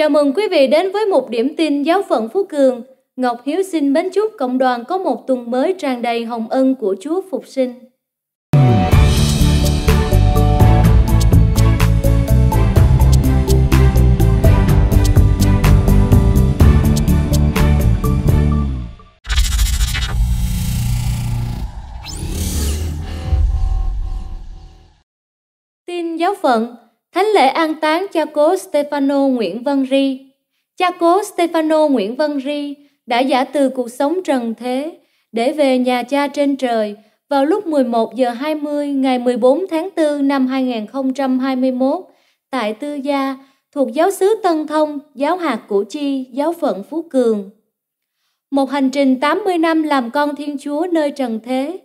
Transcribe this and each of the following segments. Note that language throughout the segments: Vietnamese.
Chào mừng quý vị đến với một điểm tin giáo phận Phú Cường. Ngọc Hiếu xin mến chúc cộng đoàn có một tuần mới tràn đầy hồng ân của Chúa phục sinh. Tin giáo phận Thánh lễ an táng cha cố Stefano Nguyễn Văn Ri. Cha cố Stefano Nguyễn Văn Ri đã giả từ cuộc sống trần thế để về nhà cha trên trời vào lúc 11 giờ 20 ngày 14 tháng 4 năm 2021 tại Tư Gia thuộc giáo xứ Tân Thông, giáo hạt Củ Chi, giáo phận Phú Cường. Một hành trình 80 năm làm con Thiên Chúa nơi trần thế,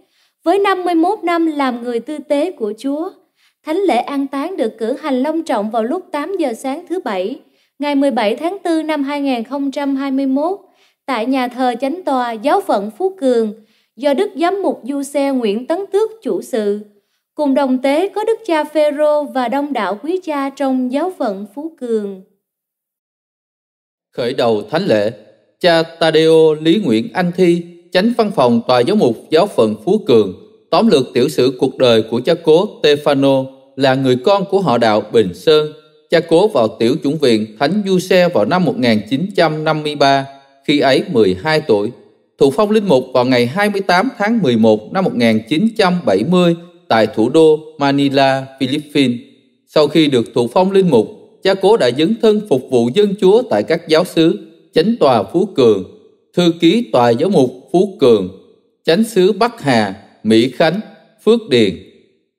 với 51 năm làm người tư tế của Chúa – Thánh lễ an táng được cử hành long trọng vào lúc 8 giờ sáng thứ Bảy, ngày 17 tháng 4 năm 2021, tại nhà thờ Chánh Tòa Giáo phận Phú Cường, do Đức Giám mục Du Xe Nguyễn Tấn Tước chủ sự. Cùng đồng tế có Đức cha Phêrô và đông đảo quý cha trong giáo phận Phú Cường. Khởi đầu thánh lễ, cha Tadeo Lý Nguyễn Anh Thi, chánh văn phòng tòa giáo mục giáo phận Phú Cường, tóm lược tiểu sử cuộc đời của cha cố Tefano là người con của họ đạo Bình Sơn, cha cố vào tiểu chủng viện Thánh Du Xe vào năm 1953, khi ấy 12 tuổi. Thụ phong linh mục vào ngày 28 tháng 11 năm 1970 tại thủ đô Manila, Philippines. Sau khi được thụ phong linh mục, cha cố đã dấn thân phục vụ dân chúa tại các giáo xứ chánh tòa Phú Cường, thư ký tòa giáo mục Phú Cường, chánh xứ Bắc Hà, Mỹ Khánh, Phước Điền,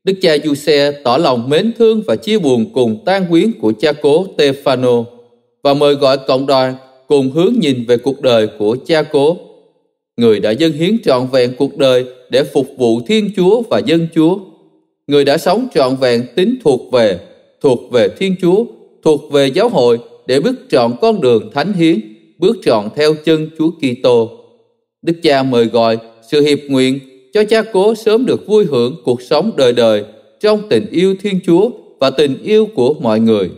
Đức cha Giuse tỏ lòng mến thương và chia buồn cùng tan quyến của cha cố Stefano và mời gọi cộng đoàn cùng hướng nhìn về cuộc đời của cha cố. Người đã dâng hiến trọn vẹn cuộc đời để phục vụ Thiên Chúa và dân Chúa. Người đã sống trọn vẹn tính thuộc về, thuộc về Thiên Chúa, thuộc về giáo hội để bước chọn con đường thánh hiến, bước chọn theo chân Chúa Kitô. Đức cha mời gọi sự hiệp nguyện cho cha cố sớm được vui hưởng cuộc sống đời đời trong tình yêu Thiên Chúa và tình yêu của mọi người.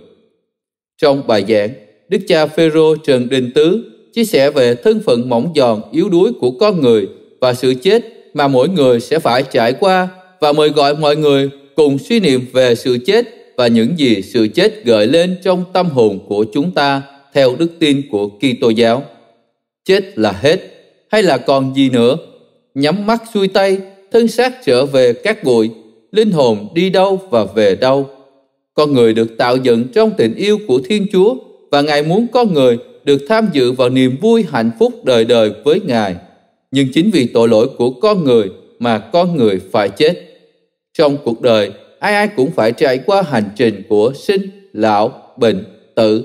Trong bài giảng, Đức cha Phêrô Trần Đình Tứ chia sẻ về thân phận mỏng giòn yếu đuối của con người và sự chết mà mỗi người sẽ phải trải qua và mời gọi mọi người cùng suy niệm về sự chết và những gì sự chết gợi lên trong tâm hồn của chúng ta theo đức tin của Kitô giáo. Chết là hết, hay là còn gì nữa nhắm mắt xuôi tay, thân xác trở về các bụi, linh hồn đi đâu và về đâu. Con người được tạo dựng trong tình yêu của Thiên Chúa và Ngài muốn con người được tham dự vào niềm vui hạnh phúc đời đời với Ngài. Nhưng chính vì tội lỗi của con người mà con người phải chết. Trong cuộc đời, ai ai cũng phải trải qua hành trình của sinh, lão, bệnh, tử.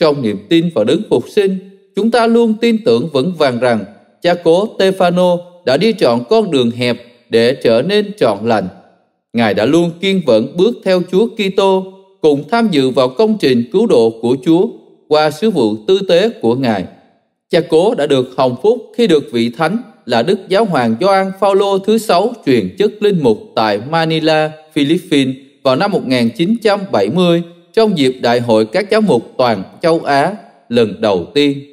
Trong niềm tin vào đấng phục sinh, chúng ta luôn tin tưởng vững vàng rằng cha cố Tefano đã đi chọn con đường hẹp để trở nên trọn lành. Ngài đã luôn kiên vẫn bước theo Chúa Kitô, cùng tham dự vào công trình cứu độ của Chúa qua sứ vụ tư tế của Ngài. Cha Cố đã được hồng phúc khi được vị thánh là Đức Giáo hoàng Gioan Phaolô thứ sáu truyền chức linh mục tại Manila, Philippines vào năm 1970 trong dịp Đại hội các giáo mục toàn châu Á lần đầu tiên.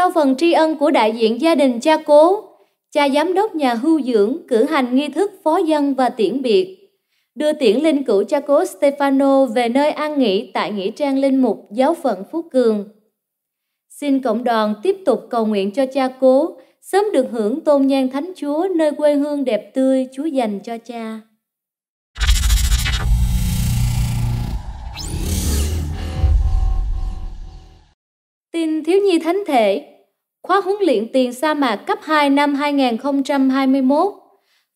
Sau phần tri ân của đại diện gia đình cha cố, cha giám đốc nhà hưu dưỡng cử hành nghi thức phó dân và tiễn biệt, đưa tiễn linh cữu cha cố Stefano về nơi an nghỉ tại nghĩa trang linh mục giáo phận Phú Cường. Xin cộng đoàn tiếp tục cầu nguyện cho cha cố sớm được hưởng tôn nhan thánh chúa nơi quê hương đẹp tươi chúa dành cho cha. Tin thiếu nhi thánh thể, khóa huấn luyện tiền sa mạc cấp 2 năm 2021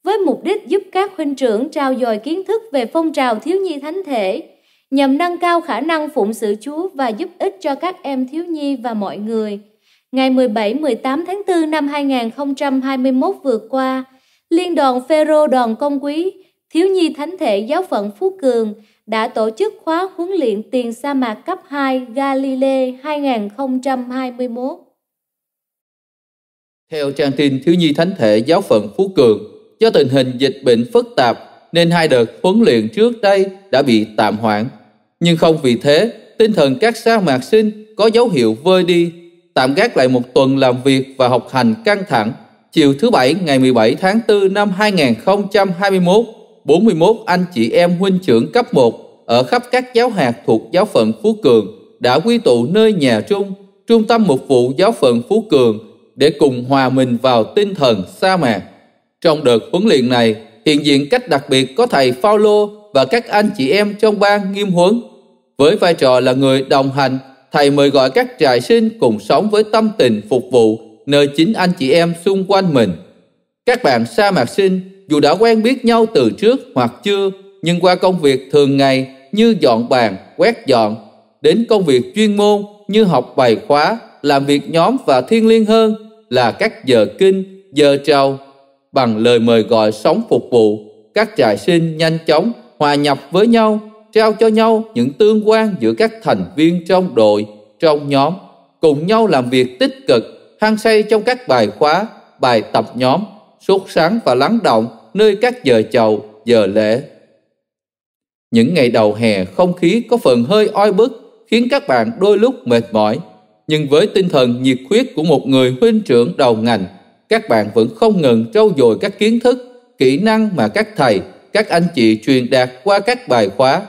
với mục đích giúp các huynh trưởng trao dồi kiến thức về phong trào thiếu nhi thánh thể nhằm nâng cao khả năng phụng sự Chúa và giúp ích cho các em thiếu nhi và mọi người. Ngày 17-18 tháng 4 năm 2021 vừa qua, Liên đoàn Phêrô đoàn Công Quý Thiếu nhi Thánh thể Giáo phận Phú Cường đã tổ chức khóa huấn luyện tiền sa mạc cấp 2 Galile 2021. Theo trang tin Thiếu nhi Thánh thể Giáo phận Phú Cường, do tình hình dịch bệnh phức tạp nên hai đợt huấn luyện trước đây đã bị tạm hoãn. Nhưng không vì thế, tinh thần các sa mạc sinh có dấu hiệu vơi đi, tạm gác lại một tuần làm việc và học hành căng thẳng. Chiều thứ Bảy ngày 17 tháng 4 năm 2021, 41 anh chị em huynh trưởng cấp 1 ở khắp các giáo hạt thuộc giáo phận Phú Cường đã quy tụ nơi nhà trung, trung tâm mục vụ giáo phận Phú Cường để cùng hòa mình vào tinh thần sa mạc. Trong đợt huấn luyện này, hiện diện cách đặc biệt có thầy Paulo và các anh chị em trong ban nghiêm huấn. Với vai trò là người đồng hành, thầy mời gọi các trại sinh cùng sống với tâm tình phục vụ nơi chính anh chị em xung quanh mình. Các bạn sa mạc sinh dù đã quen biết nhau từ trước hoặc chưa, nhưng qua công việc thường ngày như dọn bàn, quét dọn, đến công việc chuyên môn như học bài khóa, làm việc nhóm và thiên liêng hơn là các giờ kinh, giờ trầu. Bằng lời mời gọi sống phục vụ, các trại sinh nhanh chóng hòa nhập với nhau, trao cho nhau những tương quan giữa các thành viên trong đội, trong nhóm, cùng nhau làm việc tích cực, hăng say trong các bài khóa, bài tập nhóm, sốt sáng và lắng động nơi các giờ chầu, giờ lễ. Những ngày đầu hè không khí có phần hơi oi bức khiến các bạn đôi lúc mệt mỏi. Nhưng với tinh thần nhiệt huyết của một người huynh trưởng đầu ngành, các bạn vẫn không ngừng trau dồi các kiến thức, kỹ năng mà các thầy, các anh chị truyền đạt qua các bài khóa.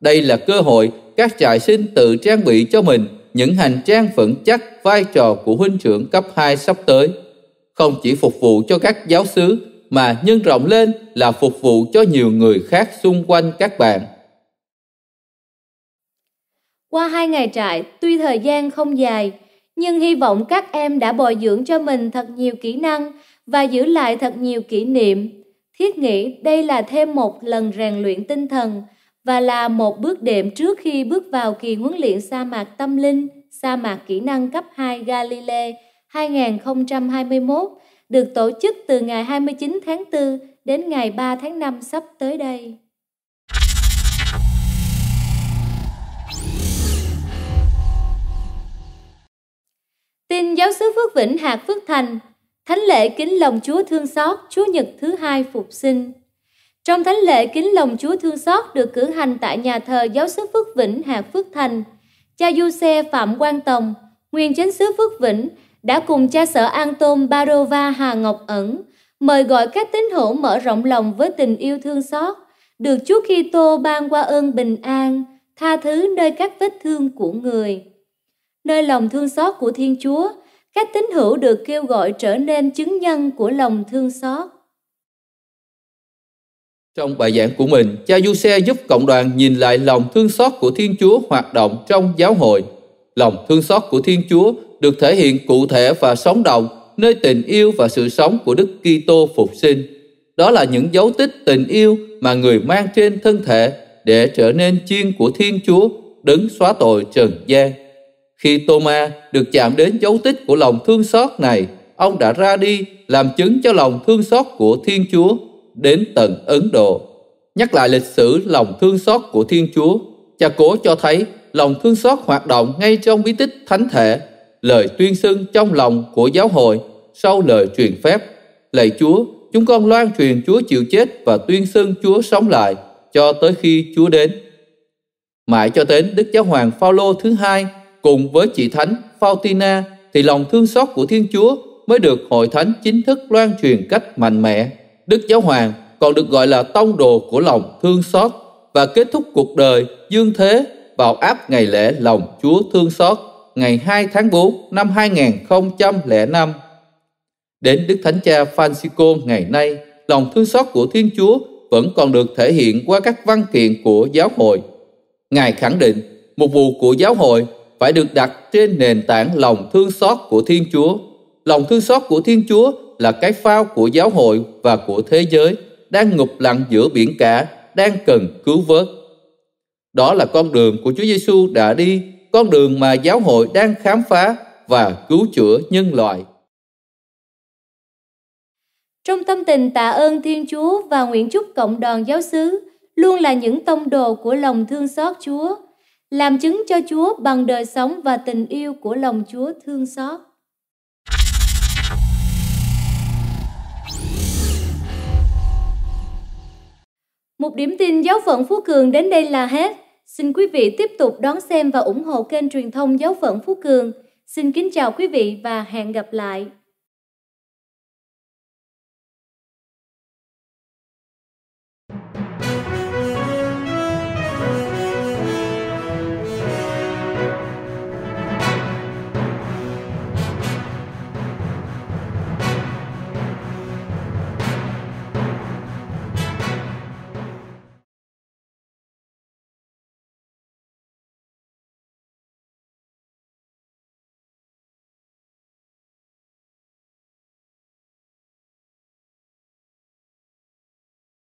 Đây là cơ hội các trại sinh tự trang bị cho mình những hành trang vững chắc vai trò của huynh trưởng cấp 2 sắp tới. Không chỉ phục vụ cho các giáo sứ mà nhân rộng lên là phục vụ cho nhiều người khác xung quanh các bạn. Qua hai ngày trại, tuy thời gian không dài, nhưng hy vọng các em đã bồi dưỡng cho mình thật nhiều kỹ năng và giữ lại thật nhiều kỷ niệm. Thiết nghĩ đây là thêm một lần rèn luyện tinh thần và là một bước đệm trước khi bước vào kỳ huấn luyện sa mạc tâm linh, sa mạc kỹ năng cấp 2 Galilee 2021 được tổ chức từ ngày 29 tháng 4 đến ngày 3 tháng 5 sắp tới đây. Tin giáo sứ Phước Vĩnh Hạt Phước Thành, Thánh lễ kính lòng Chúa thương xót Chúa Nhật thứ hai phục sinh. Trong thánh lễ kính lòng Chúa thương xót được cử hành tại nhà thờ giáo sứ Phước Vĩnh Hạt Phước Thành, cha Du Xe Phạm Quang Tòng, nguyên chánh sứ Phước Vĩnh đã cùng cha sở An Tôn Barova Hà Ngọc Ẩn mời gọi các tín hữu mở rộng lòng với tình yêu thương xót, được Chúa Kitô ban qua ơn bình an, tha thứ nơi các vết thương của người. Nơi lòng thương xót của Thiên Chúa, các tín hữu được kêu gọi trở nên chứng nhân của lòng thương xót. Trong bài giảng của mình, cha Du Xe giúp cộng đoàn nhìn lại lòng thương xót của Thiên Chúa hoạt động trong giáo hội Lòng thương xót của Thiên Chúa được thể hiện cụ thể và sống động nơi tình yêu và sự sống của Đức Kitô phục sinh. Đó là những dấu tích tình yêu mà người mang trên thân thể để trở nên chiên của Thiên Chúa đứng xóa tội trần gian. Khi Tôma được chạm đến dấu tích của lòng thương xót này, ông đã ra đi làm chứng cho lòng thương xót của Thiên Chúa đến tận Ấn Độ. Nhắc lại lịch sử lòng thương xót của Thiên Chúa, cha cố cho thấy lòng thương xót hoạt động ngay trong bí tích thánh thể, lời tuyên xưng trong lòng của giáo hội sau lời truyền phép. Lạy Chúa, chúng con loan truyền Chúa chịu chết và tuyên xưng Chúa sống lại cho tới khi Chúa đến. Mãi cho đến Đức Giáo Hoàng Phaolô thứ hai cùng với chị Thánh Faustina thì lòng thương xót của Thiên Chúa mới được hội thánh chính thức loan truyền cách mạnh mẽ. Đức Giáo Hoàng còn được gọi là tông đồ của lòng thương xót và kết thúc cuộc đời dương thế vào áp ngày lễ lòng Chúa thương xót ngày 2 tháng 4 năm 2005. Đến Đức Thánh Cha Francisco ngày nay, lòng thương xót của Thiên Chúa vẫn còn được thể hiện qua các văn kiện của giáo hội. Ngài khẳng định, một vụ của giáo hội phải được đặt trên nền tảng lòng thương xót của Thiên Chúa. Lòng thương xót của Thiên Chúa là cái phao của giáo hội và của thế giới đang ngục lặn giữa biển cả, đang cần cứu vớt. Đó là con đường của Chúa Giêsu đã đi, con đường mà giáo hội đang khám phá và cứu chữa nhân loại. Trong tâm tình tạ ơn Thiên Chúa và nguyện chúc cộng đoàn giáo xứ luôn là những tông đồ của lòng thương xót Chúa, làm chứng cho Chúa bằng đời sống và tình yêu của lòng Chúa thương xót. Một điểm tin giáo phận Phú Cường đến đây là hết. Xin quý vị tiếp tục đón xem và ủng hộ kênh truyền thông giáo phận Phú Cường. Xin kính chào quý vị và hẹn gặp lại.